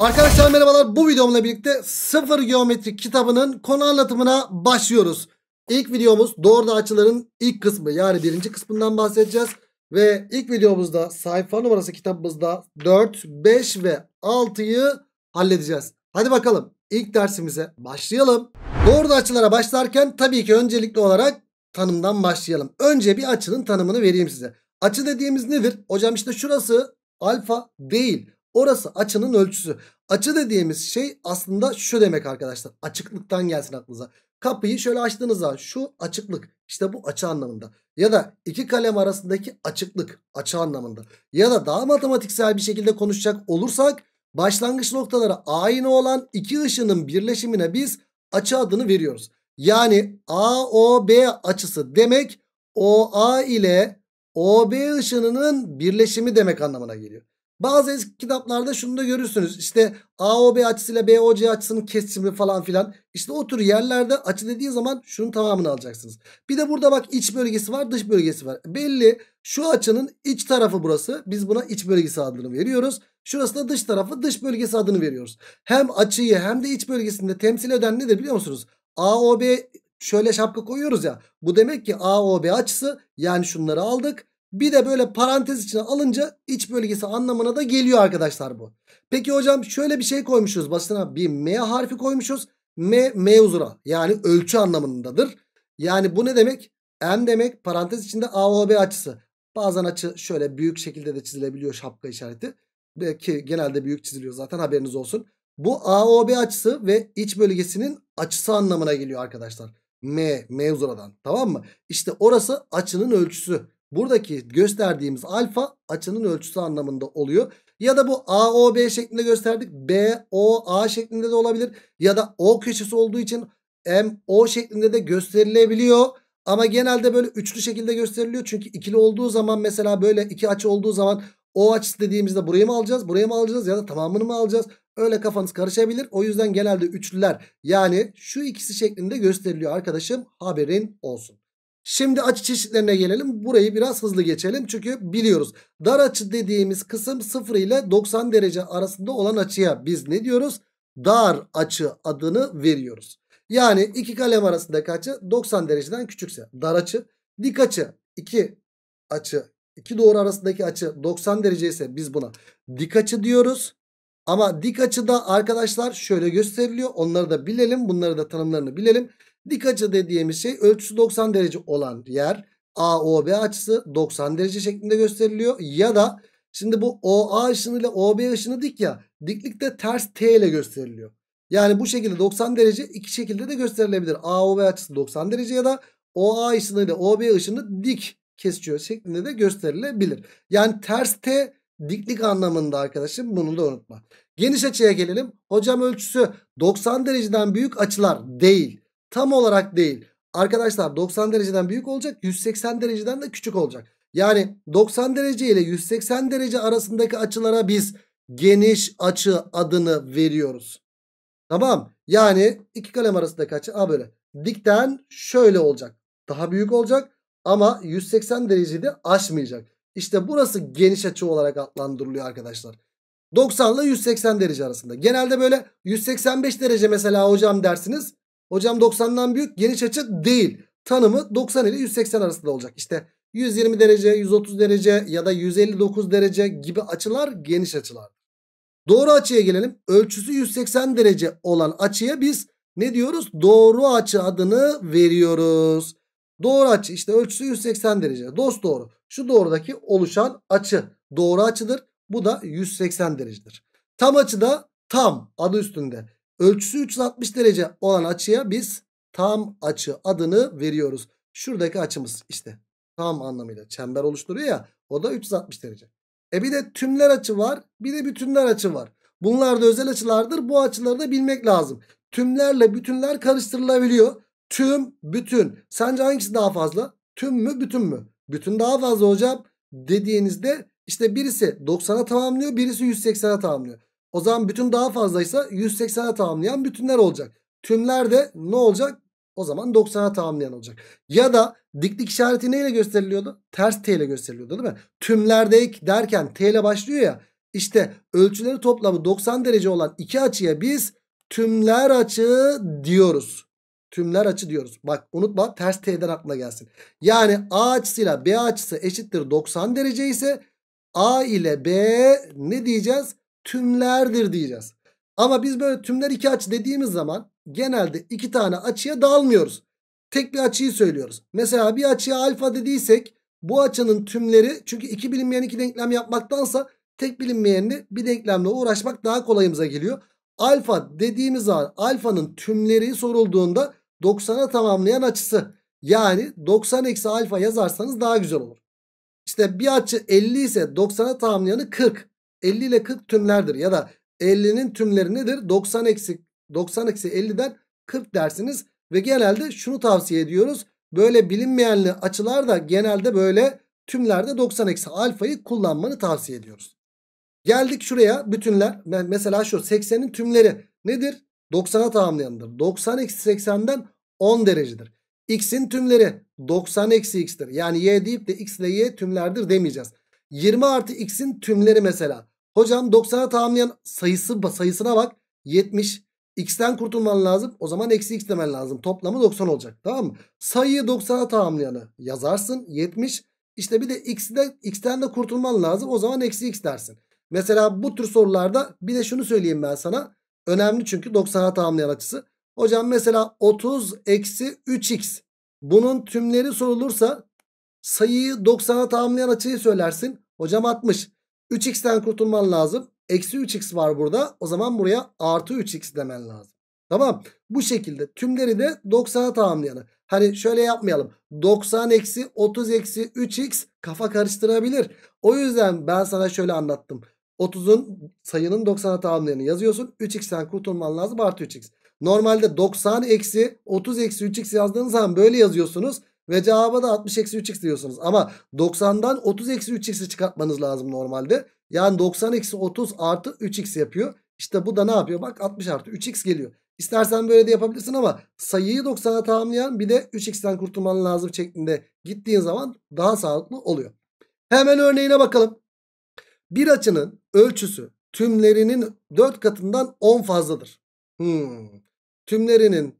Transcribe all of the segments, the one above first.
Arkadaşlar merhabalar bu videomla birlikte sıfır geometri kitabının konu anlatımına başlıyoruz. İlk videomuz doğruda açıların ilk kısmı yani birinci kısmından bahsedeceğiz. Ve ilk videomuzda sayfa numarası kitabımızda 4, 5 ve 6'yı halledeceğiz. Hadi bakalım ilk dersimize başlayalım. Doğruda açılara başlarken tabii ki öncelikli olarak tanımdan başlayalım. Önce bir açının tanımını vereyim size. Açı dediğimiz nedir? Hocam işte şurası alfa değil. Orası açının ölçüsü. Açı dediğimiz şey aslında şu demek arkadaşlar. Açıklıktan gelsin aklınıza. Kapıyı şöyle açtığınızda şu açıklık işte bu açı anlamında. Ya da iki kalem arasındaki açıklık açı anlamında. Ya da daha matematiksel bir şekilde konuşacak olursak başlangıç noktaları aynı olan iki ışının birleşimine biz açı adını veriyoruz. Yani AOB açısı demek OA ile OB ışınının birleşimi demek anlamına geliyor. Bazı eski kitaplarda şunu da görürsünüz. İşte AOB açısıyla BOC açısının kesişimi falan filan. İşte o tür yerlerde açı dediği zaman şunun tamamını alacaksınız. Bir de burada bak iç bölgesi var dış bölgesi var. Belli şu açının iç tarafı burası. Biz buna iç bölgesi adını veriyoruz. Şurası da dış tarafı dış bölgesi adını veriyoruz. Hem açıyı hem de iç bölgesinde temsil eden nedir biliyor musunuz? AOB şöyle şapka koyuyoruz ya. Bu demek ki AOB açısı yani şunları aldık. Bir de böyle parantez içine alınca iç bölgesi anlamına da geliyor arkadaşlar bu. Peki hocam şöyle bir şey koymuşuz başına bir M harfi koymuşuz. M mevzura yani ölçü anlamındadır. Yani bu ne demek? M demek parantez içinde AOB açısı. Bazen açı şöyle büyük şekilde de çizilebiliyor şapka işareti. Ki genelde büyük çiziliyor zaten haberiniz olsun. Bu AOB açısı ve iç bölgesinin açısı anlamına geliyor arkadaşlar. M mevzuradan tamam mı? İşte orası açının ölçüsü. Buradaki gösterdiğimiz alfa açının ölçüsü anlamında oluyor. Ya da bu AOB şeklinde gösterdik. BOA şeklinde de olabilir. Ya da O köşesi olduğu için MO şeklinde de gösterilebiliyor. Ama genelde böyle üçlü şekilde gösteriliyor. Çünkü ikili olduğu zaman mesela böyle iki açı olduğu zaman o açısı dediğimizde burayı mı alacağız, burayı mı alacağız ya da tamamını mı alacağız? Öyle kafanız karışabilir. O yüzden genelde üçlüler yani şu ikisi şeklinde gösteriliyor arkadaşım. Haberin olsun. Şimdi açı çeşitlerine gelelim. Burayı biraz hızlı geçelim. Çünkü biliyoruz dar açı dediğimiz kısım 0 ile 90 derece arasında olan açıya biz ne diyoruz? Dar açı adını veriyoruz. Yani iki kalem arasındaki açı 90 dereceden küçükse dar açı. Dik açı 2 açı iki doğru arasındaki açı 90 derece ise biz buna dik açı diyoruz. Ama dik açıda arkadaşlar şöyle gösteriliyor. Onları da bilelim. Bunları da tanımlarını bilelim. Dik açı dediğimiz şey ölçüsü 90 derece olan yer AOB açısı 90 derece şeklinde gösteriliyor. Ya da şimdi bu OA ışını ile OB ışını dik ya diklikte ters T ile gösteriliyor. Yani bu şekilde 90 derece iki şekilde de gösterilebilir. AOB açısı 90 derece ya da OA ışını ile OB ışını dik kesiyor şeklinde de gösterilebilir. Yani ters T diklik anlamında arkadaşım bunu da unutma. Geniş açıya gelelim. Hocam ölçüsü 90 dereceden büyük açılar değil. Tam olarak değil. Arkadaşlar 90 dereceden büyük olacak 180 dereceden de küçük olacak. Yani 90 derece ile 180 derece arasındaki açılara biz geniş açı adını veriyoruz. Tamam yani iki kalem arasındaki açı a böyle. Dikten şöyle olacak. Daha büyük olacak ama 180 dereceyi de aşmayacak. İşte burası geniş açı olarak adlandırılıyor arkadaşlar. 90 ile 180 derece arasında. Genelde böyle 185 derece mesela hocam dersiniz. Hocam 90'dan büyük geniş açı değil. Tanımı 90 ile 180 arasında olacak. İşte 120 derece, 130 derece ya da 159 derece gibi açılar geniş açılar. Doğru açıya gelelim. Ölçüsü 180 derece olan açıya biz ne diyoruz? Doğru açı adını veriyoruz. Doğru açı işte ölçüsü 180 derece. Dost doğru. Şu doğrudaki oluşan açı doğru açıdır. Bu da 180 derecedir. Tam açı da tam adı üstünde. Ölçüsü 360 derece olan açıya biz tam açı adını veriyoruz. Şuradaki açımız işte tam anlamıyla çember oluşturuyor ya o da 360 derece. E bir de tümler açı var bir de bütünler açı var. Bunlar da özel açılardır bu açıları da bilmek lazım. Tümlerle bütünler karıştırılabiliyor. Tüm bütün sence hangisi daha fazla tüm mü bütün mü? Bütün daha fazla hocam dediğinizde işte birisi 90'a tamamlıyor birisi 180'a tamamlıyor. O zaman bütün daha fazlaysa 180'e tamamlayan bütünler olacak. Tümler de ne olacak? O zaman 90'a tamamlayan olacak. Ya da diklik işareti neyle gösteriliyordu? Ters T ile gösteriliyordu değil mi? Tümlerde derken T ile başlıyor ya. İşte ölçüleri toplamı 90 derece olan iki açıya biz tümler açı diyoruz. Tümler açı diyoruz. Bak unutma ters T'den aklına gelsin. Yani A açısıyla B açısı eşittir 90 derece ise A ile B ne diyeceğiz? tümlerdir diyeceğiz. Ama biz böyle tümler iki açı dediğimiz zaman genelde iki tane açıya dalmıyoruz. Tek bir açıyı söylüyoruz. Mesela bir açıya alfa dediysek bu açının tümleri çünkü iki bilinmeyen iki denklem yapmaktansa tek bilinmeyenli bir denklemle uğraşmak daha kolayımıza geliyor. Alfa dediğimiz zaman alfanın tümleri sorulduğunda 90'a tamamlayan açısı. Yani 90 eksi alfa yazarsanız daha güzel olur. İşte bir açı 50 ise 90'a tamamlayanı 40. 50 ile 40 tümlerdir ya da 50'nin tümleri nedir? 90 eksik 90 eksi 50'den 40 dersiniz ve genelde şunu tavsiye ediyoruz. Böyle bilinmeyenli açılar da genelde böyle tümlerde 90 eksi alfayı kullanmanı tavsiye ediyoruz. Geldik şuraya bütünler. Mesela şu 80'in tümleri nedir? 90'a tamamlayandır. 90 eksi 80'den 10 derecedir. X'in tümleri 90 eksi X'tir. Yani Y deyip de X ile Y tümlerdir demeyeceğiz. 20 artı X'in tümleri mesela. Hocam 90'a tamamlayan sayısı sayısına bak. 70. X'ten kurtulman lazım. O zaman eksi x demen lazım. Toplamı 90 olacak. Tamam mı? Sayıyı 90'a tamamlayanı yazarsın. 70. İşte bir de x'de, x'ten de kurtulman lazım. O zaman eksi x dersin. Mesela bu tür sorularda bir de şunu söyleyeyim ben sana. Önemli çünkü 90'a tamamlayan açısı. Hocam mesela 30 eksi 3x. Bunun tümleri sorulursa sayıyı 90'a tamamlayan açıyı söylersin. Hocam 60. 3x'ten kurtulman lazım. Eksi 3x var burada. O zaman buraya artı 3x demen lazım. Tamam. Bu şekilde tümleri de 90'a tamamlayalım. Hani şöyle yapmayalım. 90 eksi 30 eksi 3x kafa karıştırabilir. O yüzden ben sana şöyle anlattım. 30'un sayının 90'a tamamlayanı yazıyorsun. 3x'ten kurtulman lazım artı 3x. Normalde 90 eksi 30 eksi 3x yazdığınız zaman böyle yazıyorsunuz. Ve cevaba da 60-3x diyorsunuz. Ama 90'dan 30-3x'i çıkartmanız lazım normalde. Yani 90-30 artı 3x yapıyor. İşte bu da ne yapıyor? Bak 60 artı 3x geliyor. İstersen böyle de yapabilirsin ama sayıyı 90'a tamamlayan bir de 3x'ten kurtulman lazım şeklinde gittiğin zaman daha sağlıklı oluyor. Hemen örneğine bakalım. Bir açının ölçüsü tümlerinin 4 katından 10 fazladır. Hmm. Tümlerinin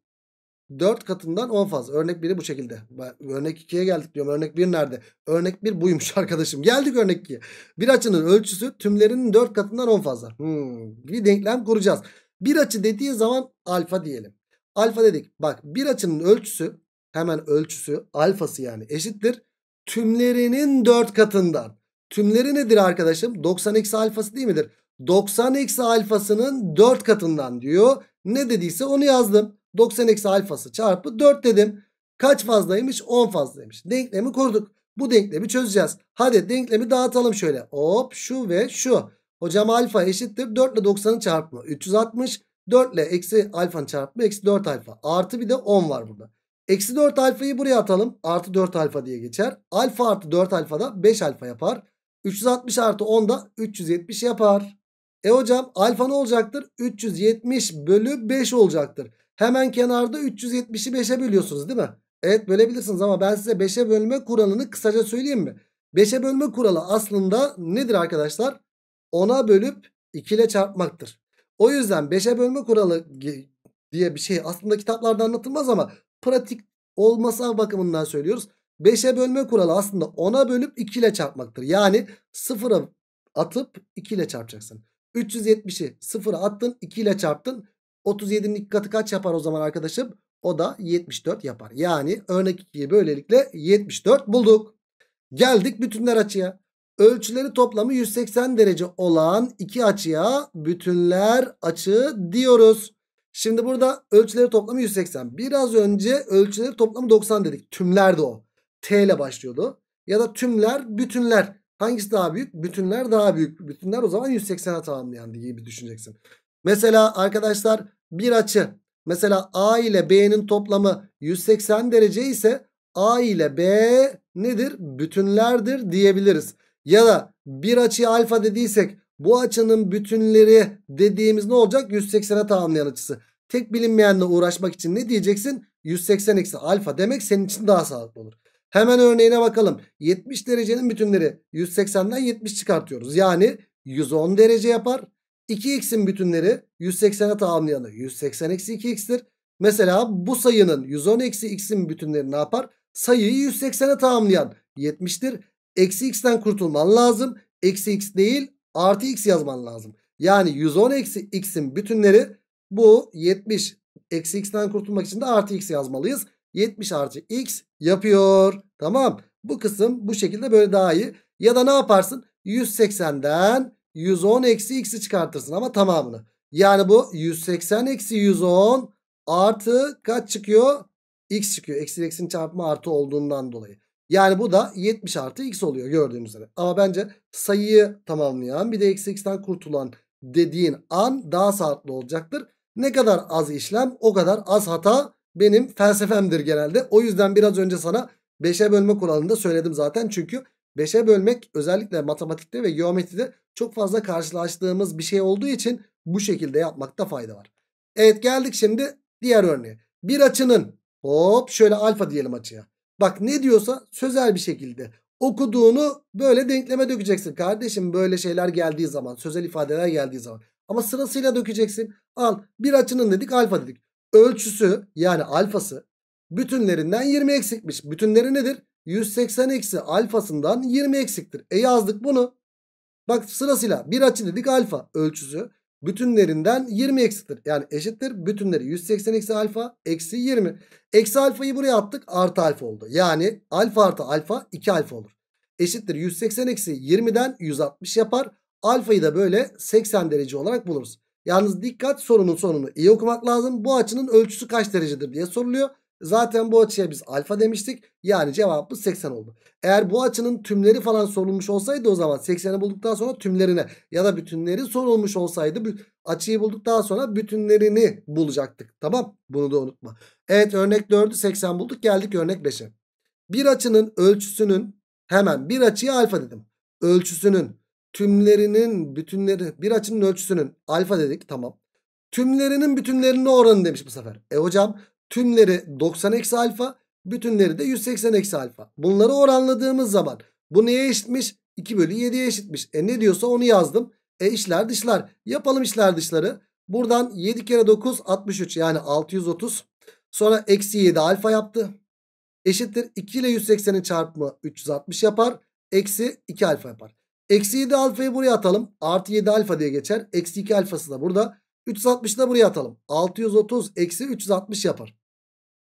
4 katından 10 fazla. Örnek 1'i bu şekilde. Örnek 2'ye geldik diyorum. Örnek 1 nerede? Örnek 1 buymuş arkadaşım. Geldik örnek 2'ye. Bir açının ölçüsü tümlerinin 4 katından 10 fazla. Hmm. Bir denklem kuracağız. Bir açı dediği zaman alfa diyelim. Alfa dedik. Bak bir açının ölçüsü hemen ölçüsü alfası yani eşittir. Tümlerinin 4 katından. Tümleri nedir arkadaşım? 90 eksi alfası değil midir? 90 eksi alfasının 4 katından diyor. Ne dediyse onu yazdım. 90 eksi alfası çarpı 4 dedim. Kaç fazlaymış? 10 fazlaymış. Denklemi kurduk. Bu denklemi çözeceğiz. Hadi denklemi dağıtalım şöyle. Hop şu ve şu. Hocam alfa eşittir 4 ile 90'ın çarpımı 360. 4 ile eksi alfanın çarpımı eksi 4 alfa. Artı bir de 10 var burada. Eksi 4 alfayı buraya atalım. Artı 4 alfa diye geçer. Alfa artı 4 alfa da 5 alfa yapar. 360 artı 10 da 370 yapar. E hocam alfa ne olacaktır? 370 bölü 5 olacaktır. Hemen kenarda 370'i 5'e bölüyorsunuz değil mi? Evet bölebilirsiniz ama ben size 5'e bölme kuralını kısaca söyleyeyim mi? 5'e bölme kuralı aslında nedir arkadaşlar? 10'a bölüp 2 ile çarpmaktır. O yüzden 5'e bölme kuralı diye bir şey aslında kitaplarda anlatılmaz ama pratik olması bakımından söylüyoruz. 5'e bölme kuralı aslında 10'a bölüp 2 ile çarpmaktır. Yani 0'a atıp 2 ile çarpacaksın. 370'i 0'a attın 2 ile çarptın. 37'nin ilk katı kaç yapar o zaman arkadaşım? O da 74 yapar. Yani örnek 2'yi böylelikle 74 bulduk. Geldik bütünler açıya. Ölçüleri toplamı 180 derece olan iki açıya bütünler açı diyoruz. Şimdi burada ölçüleri toplamı 180. Biraz önce ölçüleri toplamı 90 dedik. Tümler de o. T ile başlıyordu. Ya da tümler, bütünler. Hangisi daha büyük? Bütünler daha büyük. Bütünler o zaman 180'e tamamlayan diye bir düşüneceksin. Mesela arkadaşlar bir açı mesela A ile B'nin toplamı 180 derece ise A ile B nedir? Bütünlerdir diyebiliriz. Ya da bir açıya alfa dediysek bu açının bütünleri dediğimiz ne olacak? 180'e tamamlayan açısı. Tek bilinmeyenle uğraşmak için ne diyeceksin? 180 eksi alfa demek senin için daha sağlıklı olur. Hemen örneğine bakalım. 70 derecenin bütünleri 180'den 70 çıkartıyoruz. Yani 110 derece yapar. 2x'in bütünleri 180'e tamamlayanı 180 eksi 2x'tir. Mesela bu sayının 110 eksi x'in bütünleri ne yapar? Sayıyı 180'e tamamlayan 70'tir. Eksi x'ten kurtulman lazım. Eksi x değil artı x yazman lazım. Yani 110 eksi x'in bütünleri bu 70. Eksi x'ten kurtulmak için de artı x yazmalıyız. 70 artı x yapıyor. Tamam. Bu kısım bu şekilde böyle daha iyi. Ya da ne yaparsın? 180'den 110 eksi x'i çıkartırsın ama tamamını. Yani bu 180 eksi 110 artı kaç çıkıyor? X çıkıyor. Eksi eksin çarpma artı olduğundan dolayı. Yani bu da 70 artı x oluyor gördüğünüz üzere. Ama bence sayıyı tamamlayan bir de eksi x'ten kurtulan dediğin an daha sağlıklı olacaktır. Ne kadar az işlem o kadar az hata benim felsefemdir genelde. O yüzden biraz önce sana 5'e bölme kuralını da söyledim zaten. Çünkü 5'e bölmek özellikle matematikte ve geometride çok fazla karşılaştığımız bir şey olduğu için bu şekilde yapmakta fayda var. Evet geldik şimdi diğer örneğe. Bir açının hop şöyle alfa diyelim açıya. Bak ne diyorsa sözel bir şekilde okuduğunu böyle denkleme dökeceksin kardeşim böyle şeyler geldiği zaman sözel ifadeler geldiği zaman. Ama sırasıyla dökeceksin. Al bir açının dedik alfa dedik. Ölçüsü yani alfası bütünlerinden 20 eksikmiş. Bütünleri nedir? 180 eksi alfasından 20 eksiktir. E yazdık bunu. Bak sırasıyla bir açı dedik alfa ölçüsü. Bütünlerinden 20 eksiktir. Yani eşittir. Bütünleri 180 eksi alfa eksi 20. Eksi alfayı buraya attık. Artı alfa oldu. Yani alfa artı alfa 2 alfa olur. Eşittir 180 eksi 20'den 160 yapar. Alfayı da böyle 80 derece olarak buluruz. Yalnız dikkat sorunun sonunu iyi okumak lazım. Bu açının ölçüsü kaç derecedir diye soruluyor. Zaten bu açıya biz alfa demiştik. Yani cevabımız 80 oldu. Eğer bu açının tümleri falan sorulmuş olsaydı o zaman 80'i bulduktan sonra tümlerine ya da bütünleri sorulmuş olsaydı açıyı bulduktan sonra bütünlerini bulacaktık. Tamam bunu da unutma. Evet örnek 4'ü 80 bulduk geldik örnek 5'e. Bir açının ölçüsünün hemen bir açıya alfa dedim. Ölçüsünün tümlerinin bütünleri bir açının ölçüsünün alfa dedik tamam. Tümlerinin bütünlerinin oranı demiş bu sefer. E hocam Tümleri 90 eksi alfa. Bütünleri de 180 eksi alfa. Bunları oranladığımız zaman bu neye eşitmiş? 2 bölü 7'ye eşitmiş. E ne diyorsa onu yazdım. E işler dışlar. Yapalım işler dışları. Buradan 7 kere 9 63 yani 630. Sonra eksi 7 alfa yaptı. Eşittir 2 ile 180'in çarpımı 360 yapar. Eksi 2 alfa yapar. Eksi 7 alfayı buraya atalım. Artı 7 alfa diye geçer. Eksi 2 alfası da burada. 360 da buraya atalım. 630 eksi 360 yapar.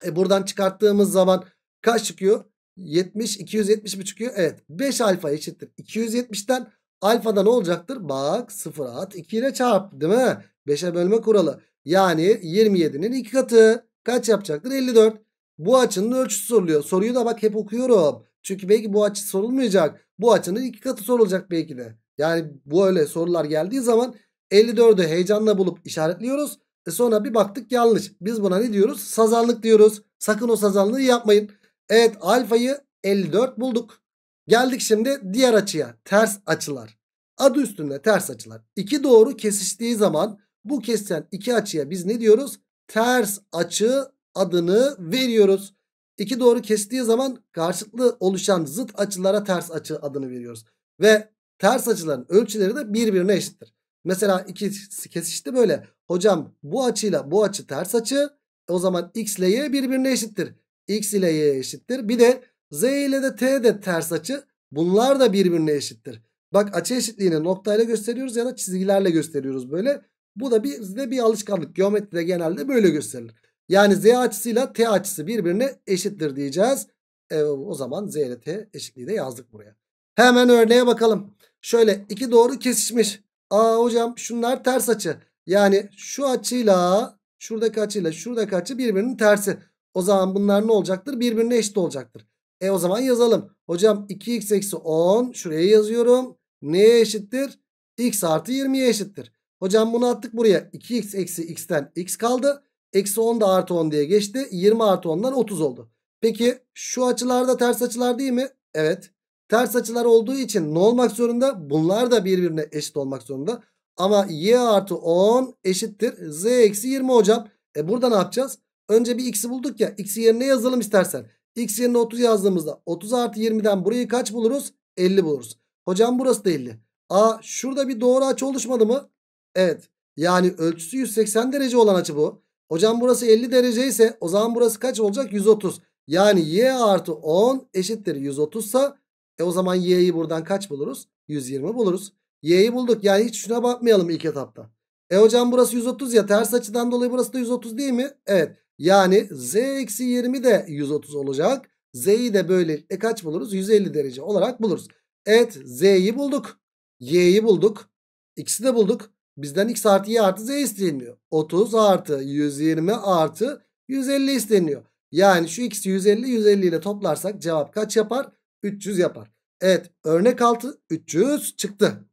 E buradan çıkarttığımız zaman kaç çıkıyor? 70, 270 mi çıkıyor? Evet. 5 alfa eşittir. 270'ten alfada ne olacaktır? Bak 0 at 2 ile çarp değil mi? 5'e bölme kuralı. Yani 27'nin 2 katı. Kaç yapacaktır? 54. Bu açının ölçüsü soruluyor. Soruyu da bak hep okuyorum. Çünkü belki bu açı sorulmayacak. Bu açının 2 katı sorulacak belki de. Yani bu öyle sorular geldiği zaman 54'ü heyecanla bulup işaretliyoruz. E sonra bir baktık yanlış. Biz buna ne diyoruz? Sazanlık diyoruz. Sakın o sazanlığı yapmayın. Evet alfayı 54 bulduk. Geldik şimdi diğer açıya. Ters açılar. Adı üstünde ters açılar. İki doğru kesiştiği zaman bu kesişen iki açıya biz ne diyoruz? Ters açı adını veriyoruz. İki doğru kestiği zaman karşılıklı oluşan zıt açılara ters açı adını veriyoruz. Ve ters açıların ölçüleri de birbirine eşittir. Mesela ikisi kesişti böyle. Hocam bu açıyla bu açı ters açı. O zaman x ile y birbirine eşittir. x ile y eşittir. Bir de z ile de t de ters açı. Bunlar da birbirine eşittir. Bak açı eşitliğini noktayla gösteriyoruz ya da çizgilerle gösteriyoruz böyle. Bu da bir, bizde bir alışkanlık. Geometride genelde böyle gösterilir. Yani z açısıyla t açısı birbirine eşittir diyeceğiz. E, o zaman z ile t eşitliği de yazdık buraya. Hemen örneğe bakalım. Şöyle iki doğru kesişmiş. Aa hocam şunlar ters açı. Yani şu açıyla şuradaki açıyla şuradaki açı birbirinin tersi. O zaman bunlar ne olacaktır? Birbirine eşit olacaktır. E o zaman yazalım. Hocam 2x eksi 10 şuraya yazıyorum. Neye eşittir? x artı 20'ye eşittir. Hocam bunu attık buraya. 2x eksi x'ten x kaldı. Eksi 10 da artı 10 diye geçti. 20 artı 10'dan 30 oldu. Peki şu açılarda ters açılar değil mi? Evet. Ters açılar olduğu için ne olmak zorunda? Bunlar da birbirine eşit olmak zorunda. Ama y artı 10 eşittir z eksi 20 hocam. E burada ne yapacağız? Önce bir x'i bulduk ya. X'i yerine yazalım istersen. X yerine 30 yazdığımızda 30 artı 20'den burayı kaç buluruz? 50 buluruz. Hocam burası da 50. Aa şurada bir doğru açı oluşmadı mı? Evet. Yani ölçüsü 180 derece olan açı bu. Hocam burası 50 derece ise o zaman burası kaç olacak? 130. Yani y artı 10 eşittir 130 sa e o zaman y'yi buradan kaç buluruz? 120 buluruz. Y'yi bulduk. Yani hiç şuna bakmayalım ilk etapta. E hocam burası 130 ya ters açıdan dolayı burası da 130 değil mi? Evet. Yani z eksi 20 de 130 olacak. Z'yi de böyle e kaç buluruz? 150 derece olarak buluruz. Evet z'yi bulduk. Y'yi bulduk. X'i de bulduk. Bizden x artı y artı z isteniyor. 30 artı 120 artı 150 isteniyor. Yani şu x'i 150 150 ile toplarsak cevap kaç yapar? 300 yapar. Evet örnek altı 300 çıktı.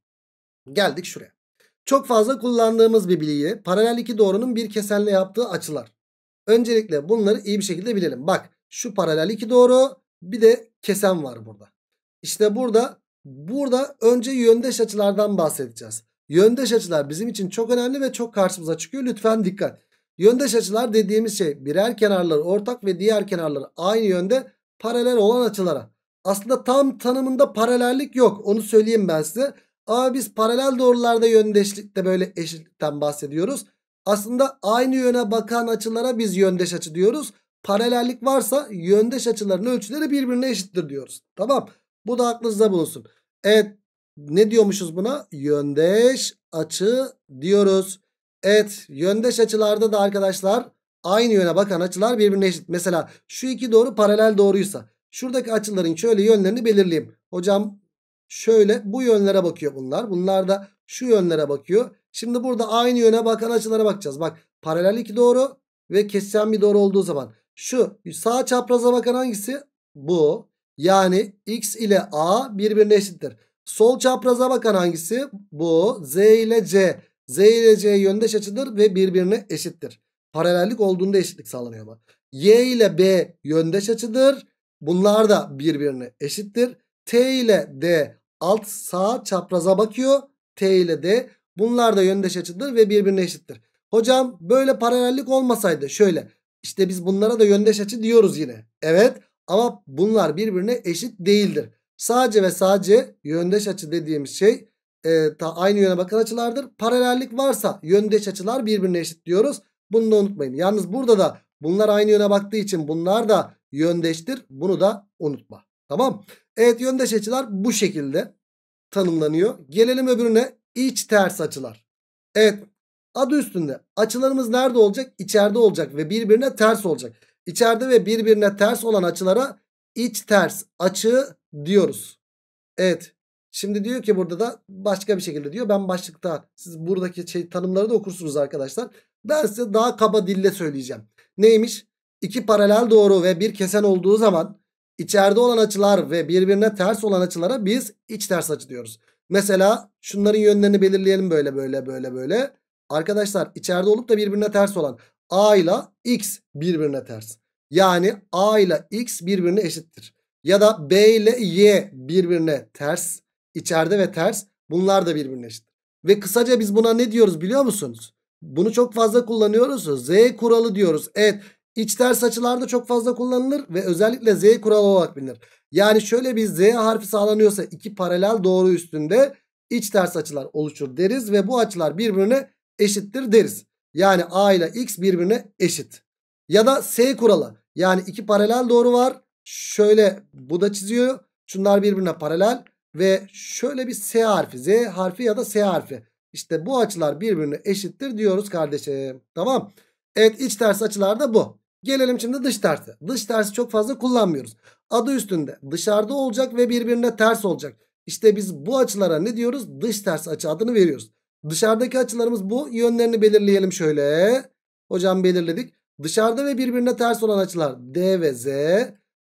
Geldik şuraya. Çok fazla kullandığımız bir bilgi. Paralel iki doğrunun bir kesenle yaptığı açılar. Öncelikle bunları iyi bir şekilde bilelim. Bak şu paralel iki doğru bir de kesen var burada. İşte burada burada önce yöndeş açılardan bahsedeceğiz. Yöndeş açılar bizim için çok önemli ve çok karşımıza çıkıyor. Lütfen dikkat. Yöndeş açılar dediğimiz şey birer kenarları ortak ve diğer kenarları aynı yönde paralel olan açılara. Aslında tam tanımında paralellik yok. Onu söyleyeyim ben size. Aa biz paralel doğrularda yöndeşlikte böyle eşitlikten bahsediyoruz. Aslında aynı yöne bakan açılara biz yöndeş açı diyoruz. Paralellik varsa yöndeş açıların ölçüleri birbirine eşittir diyoruz. Tamam. Bu da aklınızda bulunsun. Evet ne diyormuşuz buna? Yöndeş açı diyoruz. Evet yöndeş açılarda da arkadaşlar aynı yöne bakan açılar birbirine eşit. Mesela şu iki doğru paralel doğruysa şuradaki açıların şöyle yönlerini belirleyeyim. Hocam Şöyle bu yönlere bakıyor bunlar. Bunlar da şu yönlere bakıyor. Şimdi burada aynı yöne bakan açılara bakacağız. Bak paralel iki doğru ve kesişen bir doğru olduğu zaman. Şu sağ çapraza bakan hangisi? Bu. Yani x ile a birbirine eşittir. Sol çapraza bakan hangisi? Bu. Z ile c. Z ile c yöndeş açıdır ve birbirine eşittir. Paralellik olduğunda eşitlik sağlanıyor Bak Y ile B yöndeş açıdır. Bunlar da birbirine eşittir. T ile D alt sağ çapraza bakıyor. T ile D. Bunlar da yöndeş açıdır ve birbirine eşittir. Hocam böyle paralellik olmasaydı şöyle. İşte biz bunlara da yöndeş açı diyoruz yine. Evet ama bunlar birbirine eşit değildir. Sadece ve sadece yöndeş açı dediğimiz şey e, ta aynı yöne bakan açılardır. Paralellik varsa yöndeş açılar birbirine eşit diyoruz. Bunu da unutmayın. Yalnız burada da bunlar aynı yöne baktığı için bunlar da yöndeştir. Bunu da unutma. Tamam Evet yöndeş açılar bu şekilde tanımlanıyor. Gelelim öbürüne iç ters açılar. Evet adı üstünde açılarımız nerede olacak? İçeride olacak ve birbirine ters olacak. İçeride ve birbirine ters olan açılara iç ters açı diyoruz. Evet Şimdi diyor ki burada da başka bir şekilde diyor. Ben başlıkta siz buradaki şey, tanımları da okursunuz arkadaşlar. Ben size daha kaba dille söyleyeceğim. Neymiş? İki paralel doğru ve bir kesen olduğu zaman İçeride olan açılar ve birbirine ters olan açılara biz iç ters açı diyoruz. Mesela şunların yönlerini belirleyelim böyle böyle böyle böyle. Arkadaşlar içeride olup da birbirine ters olan A ile X birbirine ters. Yani A ile X birbirine eşittir. Ya da B ile Y birbirine ters. İçeride ve ters. Bunlar da birbirine eşit. Ve kısaca biz buna ne diyoruz biliyor musunuz? Bunu çok fazla kullanıyoruz. Z kuralı diyoruz. Evet İç ters açılarda çok fazla kullanılır ve özellikle Z kuralı olarak bilinir. Yani şöyle bir Z harfi sağlanıyorsa iki paralel doğru üstünde iç ters açılar oluşur deriz ve bu açılar birbirine eşittir deriz. Yani A ile X birbirine eşit. Ya da S kuralı. Yani iki paralel doğru var. Şöyle bu da çiziyor. Şunlar birbirine paralel ve şöyle bir S harfi, Z harfi ya da S harfi. İşte bu açılar birbirine eşittir diyoruz kardeşim. Tamam. Evet iç ters açılar da bu. Gelelim şimdi dış tersi. Dış tersi çok fazla kullanmıyoruz. Adı üstünde dışarıda olacak ve birbirine ters olacak. İşte biz bu açılara ne diyoruz? Dış ters açı adını veriyoruz. Dışarıdaki açılarımız bu. Yönlerini belirleyelim şöyle. Hocam belirledik. Dışarıda ve birbirine ters olan açılar D ve Z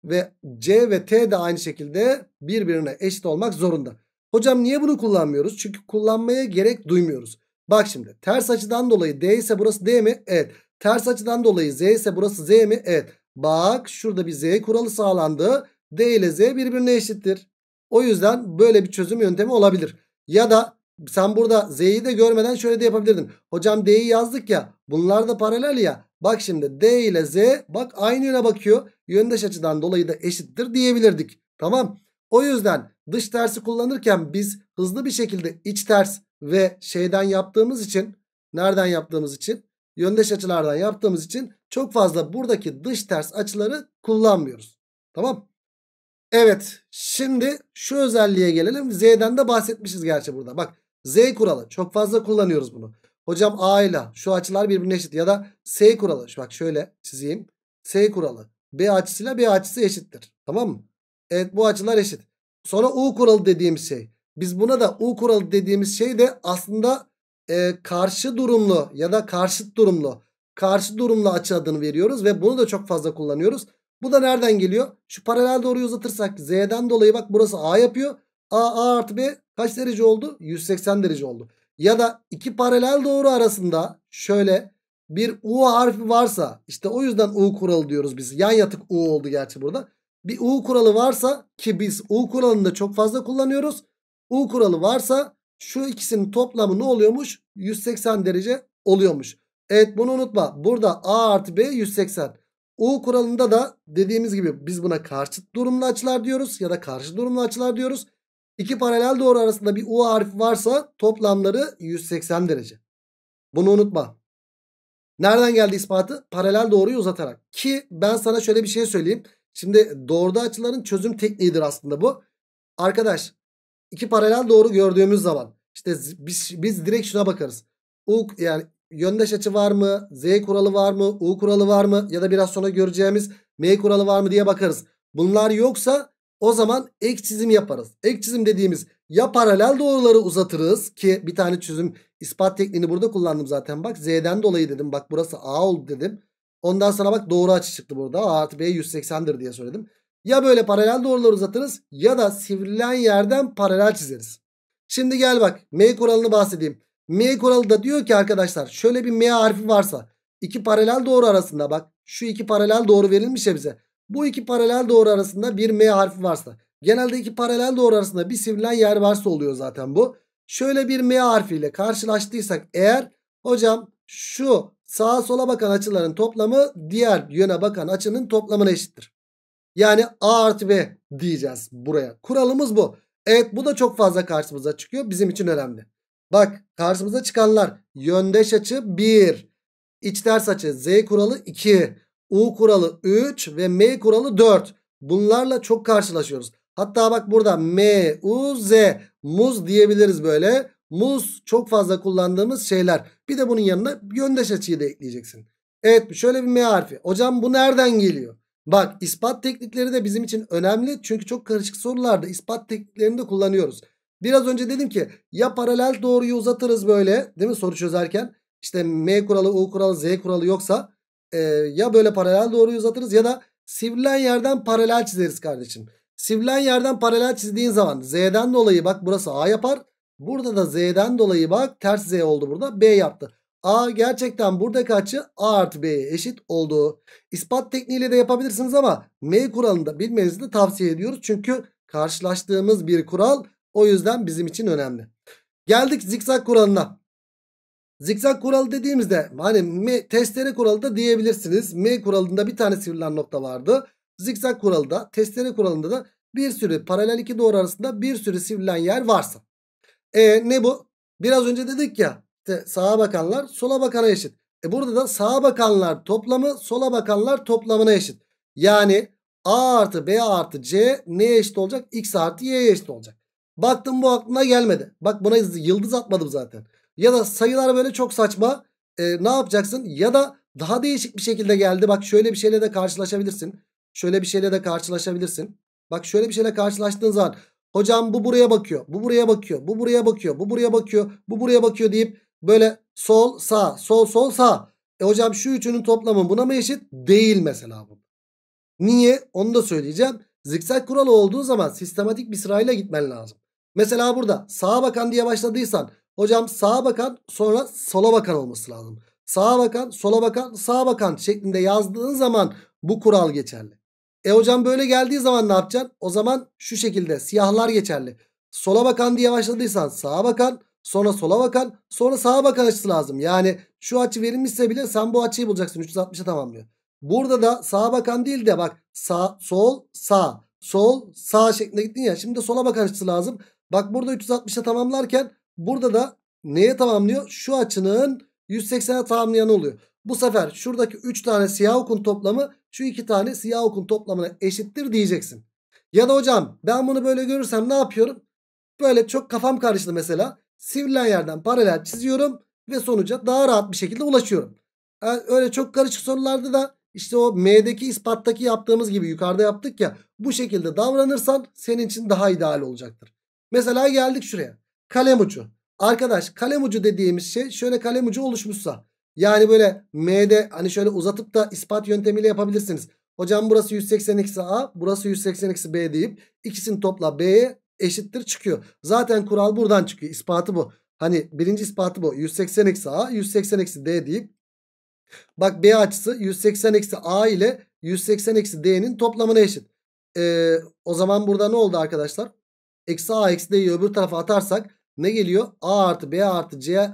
ve C ve T de aynı şekilde birbirine eşit olmak zorunda. Hocam niye bunu kullanmıyoruz? Çünkü kullanmaya gerek duymuyoruz. Bak şimdi ters açıdan dolayı D ise burası D mi? Evet. Ters açıdan dolayı z ise burası z mi? Evet. Bak şurada bir z kuralı sağlandı. D ile z birbirine eşittir. O yüzden böyle bir çözüm yöntemi olabilir. Ya da sen burada z'yi de görmeden şöyle de yapabilirdin. Hocam d'yi yazdık ya. Bunlar da paralel ya. Bak şimdi d ile z bak aynı yöne bakıyor. Yöndeş açıdan dolayı da eşittir diyebilirdik. Tamam. O yüzden dış tersi kullanırken biz hızlı bir şekilde iç ters ve şeyden yaptığımız için nereden yaptığımız için yöndeş açılardan yaptığımız için çok fazla buradaki dış ters açıları kullanmıyoruz. Tamam. Evet şimdi şu özelliğe gelelim. Z'den de bahsetmişiz gerçi burada. Bak Z kuralı çok fazla kullanıyoruz bunu. Hocam A ile şu açılar birbirine eşit ya da S kuralı. Bak şöyle çizeyim. S kuralı B açısıyla B açısı eşittir. Tamam mı? Evet bu açılar eşit. Sonra U kuralı dediğimiz şey. Biz buna da U kuralı dediğimiz şey de aslında e, karşı durumlu ya da karşıt durumlu karşı durumlu açı adını veriyoruz ve bunu da çok fazla kullanıyoruz. Bu da nereden geliyor? Şu paralel doğruyu uzatırsak Z'den dolayı bak burası A yapıyor. A, A artı B kaç derece oldu? 180 derece oldu. Ya da iki paralel doğru arasında şöyle bir U harfi varsa işte o yüzden U kuralı diyoruz biz. Yan yatık U oldu gerçi burada. Bir U kuralı varsa ki biz U kuralını da çok fazla kullanıyoruz. U kuralı varsa şu ikisinin toplamı ne oluyormuş? 180 derece oluyormuş. Evet bunu unutma. Burada A artı B 180. U kuralında da dediğimiz gibi biz buna karşıt durumlu açılar diyoruz ya da karşı durumlu açılar diyoruz. İki paralel doğru arasında bir U harfi varsa toplamları 180 derece. Bunu unutma. Nereden geldi ispatı? Paralel doğruyu uzatarak. Ki ben sana şöyle bir şey söyleyeyim. Şimdi doğruda açıların çözüm tekniğidir aslında bu. Arkadaş iki paralel doğru gördüğümüz zaman işte biz, biz direkt şuna bakarız. U yani yöndeş açı var mı? Z kuralı var mı? U kuralı var mı? Ya da biraz sonra göreceğimiz M kuralı var mı diye bakarız. Bunlar yoksa o zaman ek çizim yaparız. Ek çizim dediğimiz ya paralel doğruları uzatırız ki bir tane çözüm ispat tekniğini burada kullandım zaten bak. Z'den dolayı dedim bak burası A oldu dedim. Ondan sonra bak doğru açı çıktı burada. A artı B 180'dir diye söyledim. Ya böyle paralel doğruları uzatırız ya da sivrilen yerden paralel çizeriz. Şimdi gel bak M kuralını bahsedeyim. M kuralı da diyor ki arkadaşlar şöyle bir M harfi varsa iki paralel doğru arasında bak şu iki paralel doğru verilmiş ya bize. Bu iki paralel doğru arasında bir M harfi varsa genelde iki paralel doğru arasında bir sivrilen yer varsa oluyor zaten bu. Şöyle bir M harfiyle karşılaştıysak eğer hocam şu sağa sola bakan açıların toplamı diğer yöne bakan açının toplamına eşittir. Yani A artı B diyeceğiz buraya. Kuralımız bu. Evet bu da çok fazla karşımıza çıkıyor. Bizim için önemli. Bak karşımıza çıkanlar yöndeş açı 1. İç ters açı Z kuralı 2. U kuralı 3 ve M kuralı 4. Bunlarla çok karşılaşıyoruz. Hatta bak burada M, U, Z muz diyebiliriz böyle. Muz çok fazla kullandığımız şeyler. Bir de bunun yanına yöndeş açıyı da ekleyeceksin. Evet şöyle bir M harfi. Hocam bu nereden geliyor? Bak ispat teknikleri de bizim için önemli. Çünkü çok karışık sorularda ispat tekniklerini de kullanıyoruz. Biraz önce dedim ki ya paralel doğruyu uzatırız böyle değil mi soru çözerken. İşte M kuralı, U kuralı, Z kuralı yoksa e, ya böyle paralel doğruyu uzatırız ya da sivrilen yerden paralel çizeriz kardeşim. Sivrilen yerden paralel çizdiğin zaman Z'den dolayı bak burası A yapar. Burada da Z'den dolayı bak ters Z oldu burada B yaptı. A gerçekten burada açı A artı B eşit olduğu. İspat tekniğiyle de yapabilirsiniz ama M kuralını da bilmenizi de tavsiye ediyoruz. Çünkü karşılaştığımız bir kural o yüzden bizim için önemli. Geldik zikzak kuralına. Zikzak kuralı dediğimizde hani M, testere kuralı da diyebilirsiniz. M kuralında bir tane sivrilen nokta vardı. Zikzak kuralı da testere kuralında da bir sürü paralel iki doğru arasında bir sürü sivrilen yer varsa. E ne bu? Biraz önce dedik ya işte sağa bakanlar sola bakana eşit. E burada da sağa bakanlar toplamı sola bakanlar toplamına eşit. Yani A artı B artı C neye eşit olacak? X artı Y'ye eşit olacak. Baktım bu aklına gelmedi. Bak buna yıldız atmadım zaten. Ya da sayılar böyle çok saçma. E, ne yapacaksın? Ya da daha değişik bir şekilde geldi. Bak şöyle bir şeyle de karşılaşabilirsin. Şöyle bir şeyle de karşılaşabilirsin. Bak şöyle bir şeyle karşılaştığın zaman hocam bu buraya bakıyor, bu buraya bakıyor, bu buraya bakıyor, bu buraya bakıyor, bu buraya bakıyor deyip Böyle sol sağ sol sol sağ. E hocam şu üçünün toplamı buna mı eşit? Değil mesela bu. Niye? Onu da söyleyeceğim. Zikzak kuralı olduğu zaman sistematik bir sırayla gitmen lazım. Mesela burada sağa bakan diye başladıysan hocam sağa bakan sonra sola bakan olması lazım. Sağa bakan sola bakan sağa bakan şeklinde yazdığın zaman bu kural geçerli. E hocam böyle geldiği zaman ne yapacaksın? O zaman şu şekilde siyahlar geçerli. Sola bakan diye başladıysan sağa bakan Sonra sola bakan sonra sağa bakan açısı lazım. Yani şu açı verilmişse bile sen bu açıyı bulacaksın. 360'a tamamlıyor. Burada da sağa bakan değil de bak sağ sol sağ sol sağ şeklinde gittin ya. Şimdi de sola bakan açısı lazım. Bak burada 360'a tamamlarken burada da neye tamamlıyor? Şu açının 180'e tamamlayan oluyor. Bu sefer şuradaki 3 tane siyah okun toplamı şu 2 tane siyah okun toplamına eşittir diyeceksin. Ya da hocam ben bunu böyle görürsem ne yapıyorum? Böyle çok kafam karıştı mesela. Sivrilen yerden paralel çiziyorum ve sonuca daha rahat bir şekilde ulaşıyorum. Yani öyle çok karışık sorularda da işte o M'deki ispattaki yaptığımız gibi yukarıda yaptık ya bu şekilde davranırsan senin için daha ideal olacaktır. Mesela geldik şuraya. Kalem ucu. Arkadaş kalem ucu dediğimiz şey şöyle kalem ucu oluşmuşsa yani böyle M'de hani şöyle uzatıp da ispat yöntemiyle yapabilirsiniz. Hocam burası 180 A burası 180 B deyip ikisini topla B'ye eşittir çıkıyor. Zaten kural buradan çıkıyor. İspatı bu. Hani birinci ispatı bu. 180 eksi A 180 eksi D deyip bak B açısı 180 eksi A ile 180 eksi D'nin toplamına eşit. Ee, o zaman burada ne oldu arkadaşlar? Eksi A eksi D'yi öbür tarafa atarsak ne geliyor? A artı B artı C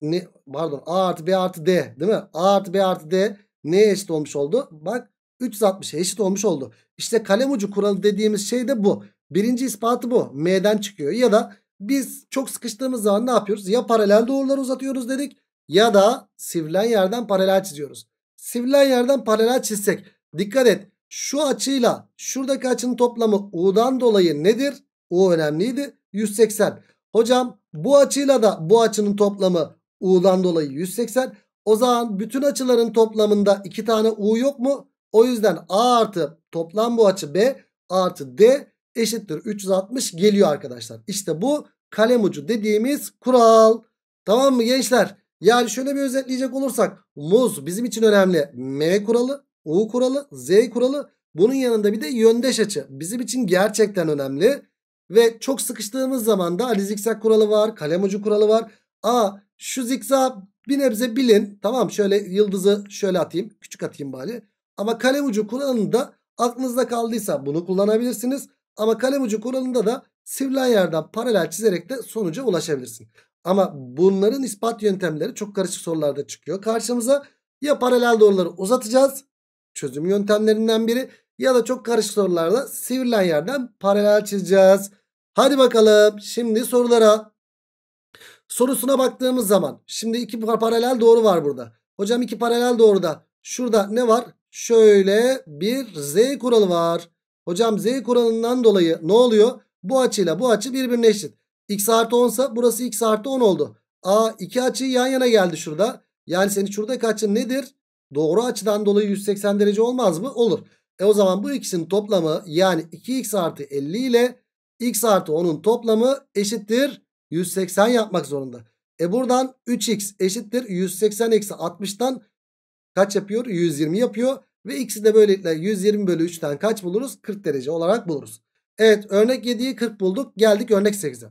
ne, pardon A artı B artı D değil mi? A artı B artı D neye eşit olmuş oldu? Bak 360'a eşit olmuş oldu. İşte kalem ucu kuralı dediğimiz şey de bu. Birinci ispatı bu. M'den çıkıyor. Ya da biz çok sıkıştığımız zaman ne yapıyoruz? Ya paralel doğruları uzatıyoruz dedik ya da sivrilen yerden paralel çiziyoruz. Sivrilen yerden paralel çizsek dikkat et şu açıyla şuradaki açının toplamı U'dan dolayı nedir? U önemliydi 180. Hocam bu açıyla da bu açının toplamı U'dan dolayı 180. O zaman bütün açıların toplamında iki tane U yok mu? O yüzden A artı toplam bu açı B artı D eşittir 360 geliyor arkadaşlar. İşte bu kalem ucu dediğimiz kural. Tamam mı gençler? Yani şöyle bir özetleyecek olursak muz bizim için önemli. M kuralı, U kuralı, Z kuralı. Bunun yanında bir de yöndeş açı bizim için gerçekten önemli. Ve çok sıkıştığımız zaman da Ali zikzak kuralı var, kalem ucu kuralı var. A şu zikzak bir nebze bilin. Tamam şöyle yıldızı şöyle atayım. Küçük atayım bari. Ama kalem ucu kuralını da aklınızda kaldıysa bunu kullanabilirsiniz. Ama kalem ucu kuralında da sivrilen yerden paralel çizerek de sonuca ulaşabilirsin. Ama bunların ispat yöntemleri çok karışık sorularda çıkıyor karşımıza. Ya paralel doğruları uzatacağız. Çözüm yöntemlerinden biri. Ya da çok karışık sorularda sivrilen yerden paralel çizeceğiz. Hadi bakalım şimdi sorulara. Sorusuna baktığımız zaman. Şimdi iki paralel doğru var burada. Hocam iki paralel doğruda. Şurada ne var? Şöyle bir z kuralı var. Hocam z kuralından dolayı ne oluyor? Bu açıyla bu açı birbirine eşit. x artı 10 ise burası x artı 10 oldu. A iki açı yan yana geldi şurada. Yani senin şuradaki açı nedir? Doğru açıdan dolayı 180 derece olmaz mı? Olur. E o zaman bu ikisinin toplamı yani 2x artı 50 ile x artı 10'un toplamı eşittir 180 yapmak zorunda. E buradan 3x eşittir 180 eksi 60'tan kaç yapıyor? 120 yapıyor. Ve x'i de böylelikle 120 bölü 3'ten kaç buluruz? 40 derece olarak buluruz. Evet örnek 7'yi 40 bulduk. Geldik örnek 8'e.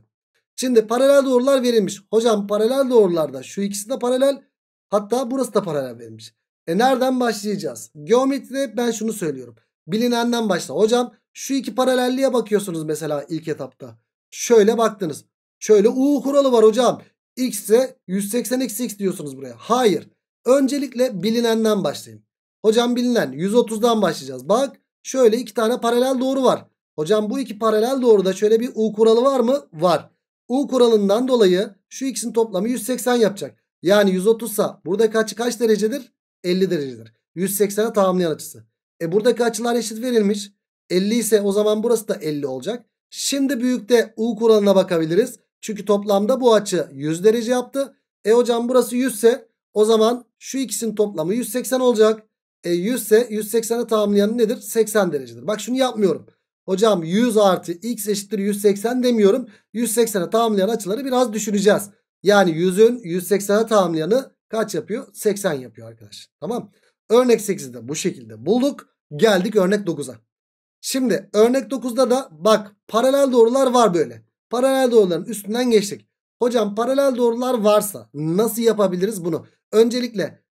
Şimdi paralel doğrular verilmiş. Hocam paralel doğrularda şu ikisi de paralel. Hatta burası da paralel verilmiş. E nereden başlayacağız? Geometride ben şunu söylüyorum. Bilinenden başla. Hocam şu iki paralelliğe bakıyorsunuz mesela ilk etapta. Şöyle baktınız. Şöyle U kuralı var hocam. X ise 180 eksi x diyorsunuz buraya. Hayır. Öncelikle bilinenden başlayın. Hocam bilinen 130'dan başlayacağız. Bak şöyle iki tane paralel doğru var. Hocam bu iki paralel doğruda şöyle bir U kuralı var mı? Var. U kuralından dolayı şu ikisinin toplamı 180 yapacak. Yani 130 sa burada kaç kaç derecedir? 50 derecedir. 180'e tamamlayan açısı. E burada açılar eşit verilmiş. 50 ise o zaman burası da 50 olacak. Şimdi büyükte U kuralına bakabiliriz. Çünkü toplamda bu açı 100 derece yaptı. E hocam burası 100 ise o zaman şu ikisinin toplamı 180 olacak. E 100 ise 180'e tamamlayan nedir? 80 derecedir. Bak şunu yapmıyorum. Hocam 100 artı x eşittir 180 demiyorum. 180'e tamamlayan açıları biraz düşüneceğiz. Yani 100'ün 180'e tamamlayanı kaç yapıyor? 80 yapıyor arkadaşlar. Tamam. Örnek 8'i de bu şekilde bulduk. Geldik örnek 9'a. Şimdi örnek 9'da da bak paralel doğrular var böyle. Paralel doğruların üstünden geçtik. Hocam paralel doğrular varsa nasıl yapabiliriz bunu? Öncelikle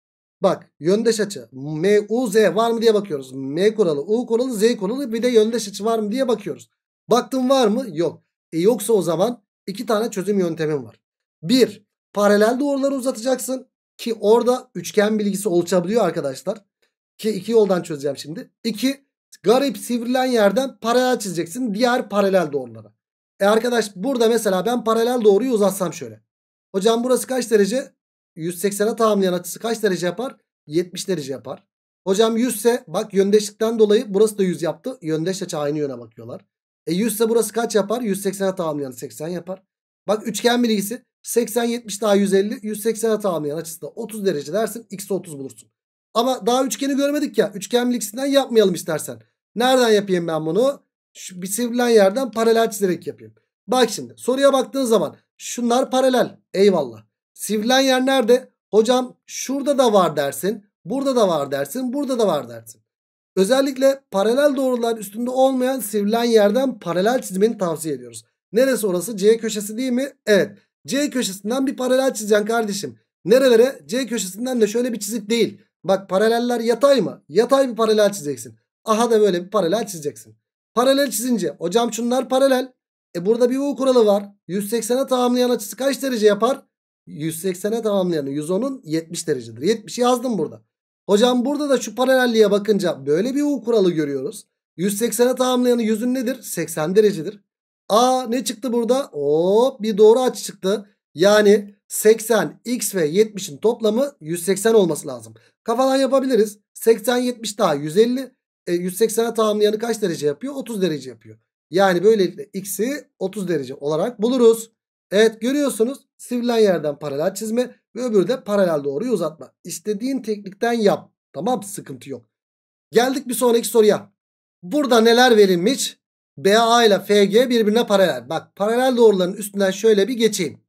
Bak yöndeş açı M, U, Z var mı diye bakıyoruz. M kuralı, U kuralı, Z kuralı bir de yöndeş açı var mı diye bakıyoruz. Baktım var mı? Yok. E yoksa o zaman iki tane çözüm yöntemim var. Bir, paralel doğruları uzatacaksın ki orada üçgen bilgisi oluşabiliyor arkadaşlar. Ki iki yoldan çözeceğim şimdi. İki, garip sivrilen yerden paralel çizeceksin diğer paralel doğrulara. E arkadaş burada mesela ben paralel doğruyu uzatsam şöyle. Hocam burası kaç derece? 180'e tamamlayan açısı kaç derece yapar? 70 derece yapar. Hocam 100 ise bak yöndeşlikten dolayı burası da 100 yaptı. Yöndeş açı aynı yöne bakıyorlar. E 100 ise burası kaç yapar? 180'e tamamlayan 80 yapar. Bak üçgen bilgisi 80 70 daha 150 180'e tamamlayan açısı da 30 derece dersin. x 30 bulursun. Ama daha üçgeni görmedik ya. Üçgen bilgisinden yapmayalım istersen. Nereden yapayım ben bunu? Şu, bir sivrilen yerden paralel çizerek yapayım. Bak şimdi soruya baktığın zaman şunlar paralel. Eyvallah. Sivrilen yer nerede? Hocam şurada da var dersin. Burada da var dersin. Burada da var dersin. Özellikle paralel doğrular üstünde olmayan sivrilen yerden paralel çizmeni tavsiye ediyoruz. Neresi orası? C köşesi değil mi? Evet. C köşesinden bir paralel çizeceksin kardeşim. Nerelere? C köşesinden de şöyle bir çizik değil. Bak paraleller yatay mı? Yatay bir paralel çizeceksin. Aha da böyle bir paralel çizeceksin. Paralel çizince hocam şunlar paralel. E burada bir U kuralı var. 180'e tamamlayan açısı kaç derece yapar? 180'e tamamlayanı 110'un 70 derecedir. 70 yazdım burada. Hocam burada da şu paralelliğe bakınca böyle bir U kuralı görüyoruz. 180'e tamamlayanı 100'ün nedir? 80 derecedir. A ne çıktı burada? Hop bir doğru açı çıktı. Yani 80, x ve 70'in toplamı 180 olması lazım. Kafadan yapabiliriz. 80, 70 daha 150. E, 180'e tamamlayanı kaç derece yapıyor? 30 derece yapıyor. Yani böylelikle x'i 30 derece olarak buluruz. Evet görüyorsunuz sivrilen yerden paralel çizme ve öbürü de paralel doğruyu uzatma. İstediğin teknikten yap. Tamam sıkıntı yok. Geldik bir sonraki soruya. Burada neler verilmiş? BA ile FG birbirine paralel. Bak paralel doğruların üstünden şöyle bir geçeyim.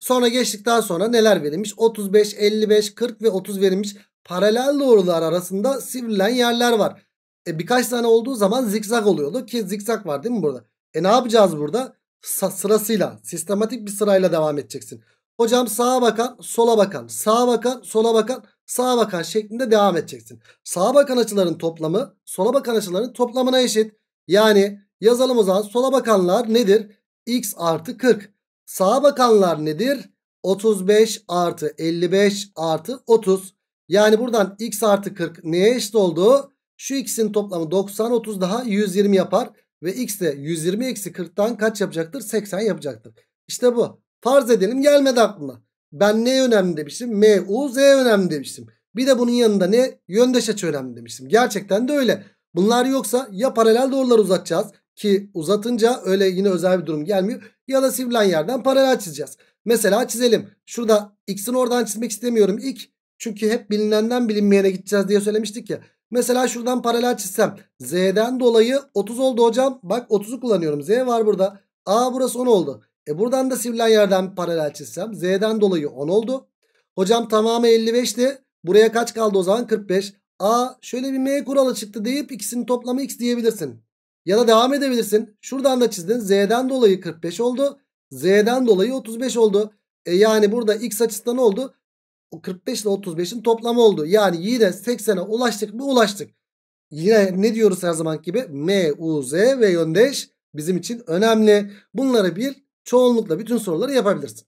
Sonra geçtikten sonra neler verilmiş? 35, 55, 40 ve 30 verilmiş. Paralel doğrular arasında sivrilen yerler var. E birkaç tane olduğu zaman zikzak oluyordu ki zikzak var değil mi burada? E ne yapacağız burada? sırasıyla sistematik bir sırayla devam edeceksin. Hocam sağa bakan sola bakan sağa bakan sola bakan sağa bakan şeklinde devam edeceksin. Sağa bakan açıların toplamı sola bakan açıların toplamına eşit. Yani yazalım o zaman sola bakanlar nedir? x artı 40. Sağa bakanlar nedir? 35 artı 55 artı 30. Yani buradan x artı 40 neye eşit oldu? Şu ikisinin toplamı 90 30 daha 120 yapar. Ve x de 120 eksi 40'tan kaç yapacaktır? 80 yapacaktır. İşte bu. Farz edelim gelmedi aklına. Ben ne önemli demiştim? M, U, Z önemli demiştim. Bir de bunun yanında ne? Yöndeş açı önemli demiştim. Gerçekten de öyle. Bunlar yoksa ya paralel doğruları uzatacağız ki uzatınca öyle yine özel bir durum gelmiyor. Ya da sivrilen yerden paralel çizeceğiz. Mesela çizelim. Şurada x'in oradan çizmek istemiyorum. İlk çünkü hep bilinenden bilinmeyene gideceğiz diye söylemiştik ya. Mesela şuradan paralel çizsem. Z'den dolayı 30 oldu hocam. Bak 30'u kullanıyorum. Z var burada. A burası 10 oldu. E buradan da sivrilen yerden paralel çizsem. Z'den dolayı 10 oldu. Hocam tamamı 55'ti. Buraya kaç kaldı o zaman? 45. A şöyle bir M kuralı çıktı deyip ikisinin toplamı X diyebilirsin. Ya da devam edebilirsin. Şuradan da çizdin. Z'den dolayı 45 oldu. Z'den dolayı 35 oldu. E yani burada X açısından ne oldu? 45 ile 35'in toplamı oldu. Yani yine 80'e ulaştık mı ulaştık. Yine ne diyoruz her zaman gibi M, U, Z ve yöndeş bizim için önemli. Bunları bir çoğunlukla bütün soruları yapabilirsin.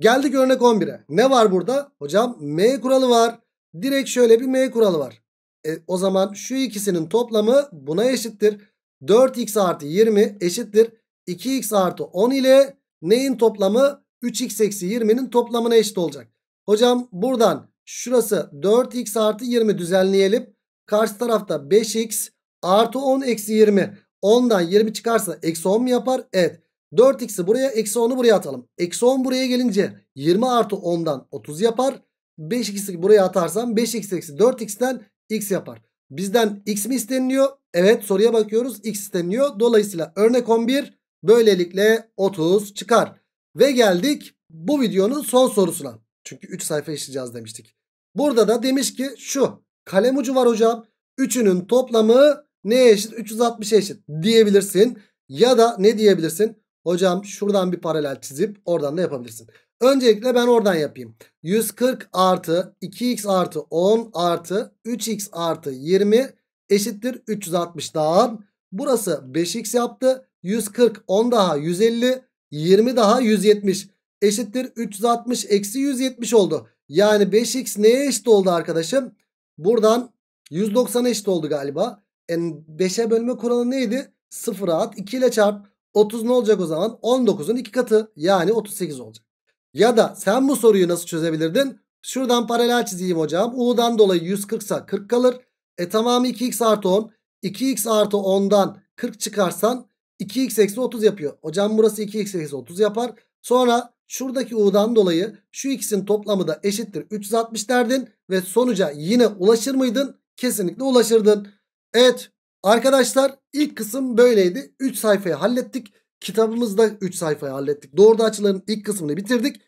Geldik örnek 11'e. Ne var burada? Hocam M kuralı var. Direkt şöyle bir M kuralı var. E, o zaman şu ikisinin toplamı buna eşittir. 4x artı 20 eşittir. 2x artı 10 ile neyin toplamı? 3x eksi 20'nin toplamına eşit olacak. Hocam buradan şurası 4x artı 20 düzenleyelim. Karşı tarafta 5x artı 10 eksi 20. 10'dan 20 çıkarsa eksi 10 mu yapar? Evet. 4x'i buraya eksi 10'u buraya atalım. Eksi 10 buraya gelince 20 artı 10'dan 30 yapar. 5x'i buraya atarsam 5x eksi 4x'ten x yapar. Bizden x mi isteniliyor? Evet soruya bakıyoruz x isteniliyor. Dolayısıyla örnek 11 böylelikle 30 çıkar. Ve geldik bu videonun son sorusuna. Çünkü 3 sayfa işleyeceğiz demiştik. Burada da demiş ki şu kalem ucu var hocam. Üçünün toplamı neye eşit? 360 eşit diyebilirsin. Ya da ne diyebilirsin? Hocam şuradan bir paralel çizip oradan da yapabilirsin. Öncelikle ben oradan yapayım. 140 artı 2x artı 10 artı 3x artı 20 eşittir 360 daha. Burası 5x yaptı. 140 10 daha 150 20 daha 170 eşittir 360 eksi 170 oldu. Yani 5x neye eşit oldu arkadaşım? Buradan 190 eşit oldu galiba. Yani 5'e bölme kuralı neydi? 0'a at 2 ile çarp. 30 ne olacak o zaman? 19'un 2 katı yani 38 olacak. Ya da sen bu soruyu nasıl çözebilirdin? Şuradan paralel çizeyim hocam. U'dan dolayı 140 ise 40 kalır. E tamamı 2x artı 10. 2x artı 10'dan 40 çıkarsan 2x eksi 30 yapıyor. Hocam burası 2x eksi 30 yapar. Sonra şuradaki u'dan dolayı şu ikisinin toplamı da eşittir 360 derdin. Ve sonuca yine ulaşır mıydın? Kesinlikle ulaşırdın. Evet arkadaşlar ilk kısım böyleydi. 3 sayfayı hallettik. Kitabımızda 3 sayfayı hallettik. Doğru açıların ilk kısmını bitirdik.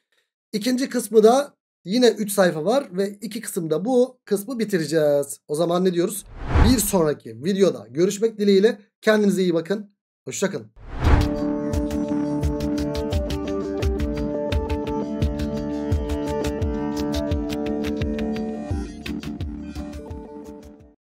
İkinci kısmı da yine 3 sayfa var ve iki kısımda bu kısmı bitireceğiz. O zaman ne diyoruz? Bir sonraki videoda görüşmek dileğiyle kendinize iyi bakın. Hoşçakalın.